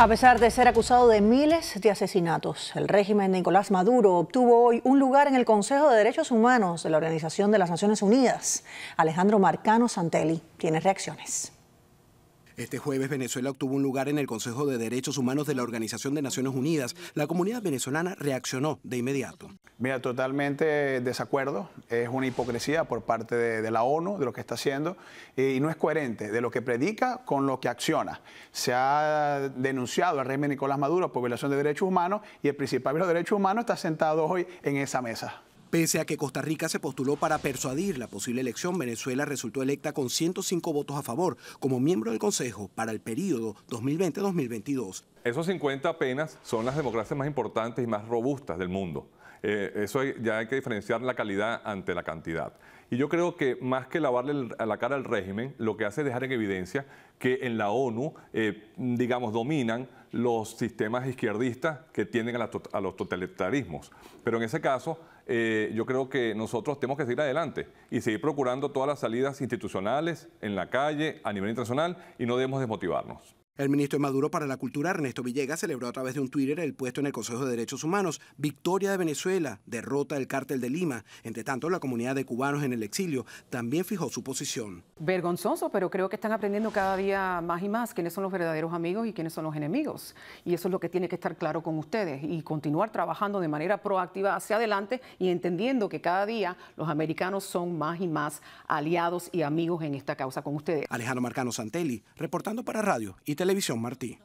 A pesar de ser acusado de miles de asesinatos, el régimen de Nicolás Maduro obtuvo hoy un lugar en el Consejo de Derechos Humanos de la Organización de las Naciones Unidas. Alejandro Marcano Santelli tiene reacciones. Este jueves Venezuela obtuvo un lugar en el Consejo de Derechos Humanos de la Organización de Naciones Unidas. La comunidad venezolana reaccionó de inmediato. Mira, totalmente desacuerdo. Es una hipocresía por parte de, la ONU, de lo que está haciendo, eh, y no es coherente de lo que predica con lo que acciona. Se ha denunciado al régimen Nicolás Maduro por violación de derechos humanos y el principal de los derechos humanos está sentado hoy en esa mesa. Pese a que Costa Rica se postuló para persuadir la posible elección, Venezuela resultó electa con 105 votos a favor como miembro del Consejo para el periodo 2020-2022. Esos 50 apenas son las democracias más importantes y más robustas del mundo. Eh, eso ya hay que diferenciar la calidad ante la cantidad. Y yo creo que más que lavarle a la cara al régimen, lo que hace es dejar en evidencia que en la ONU, eh, digamos, dominan los sistemas izquierdistas que tienden a, los totalitarismos. Pero en ese caso, eh, yo creo que nosotros tenemos que seguir adelante y seguir procurando todas las salidas institucionales, en la calle, a nivel internacional, y no debemos desmotivarnos. El ministro de Maduro para la Cultura, Ernesto Villegas, celebró a través de un Twitter el puesto en el Consejo de Derechos Humanos, victoria de Venezuela, derrota del cártel de Lima. Entre tanto, la comunidad de cubanos en el exilio también fijó su posición. Vergonzoso, pero creo que están aprendiendo cada día más y más quiénes son los verdaderos amigos y quiénes son los enemigos. Y eso es lo que tiene que estar claro con ustedes y continuar trabajando de manera proactiva hacia adelante y entendiendo que cada día los americanos son más y más aliados y amigos en esta causa con ustedes. Alejandro Marcano Santelli, reportando para Radio y Televisión. Televisión Martí.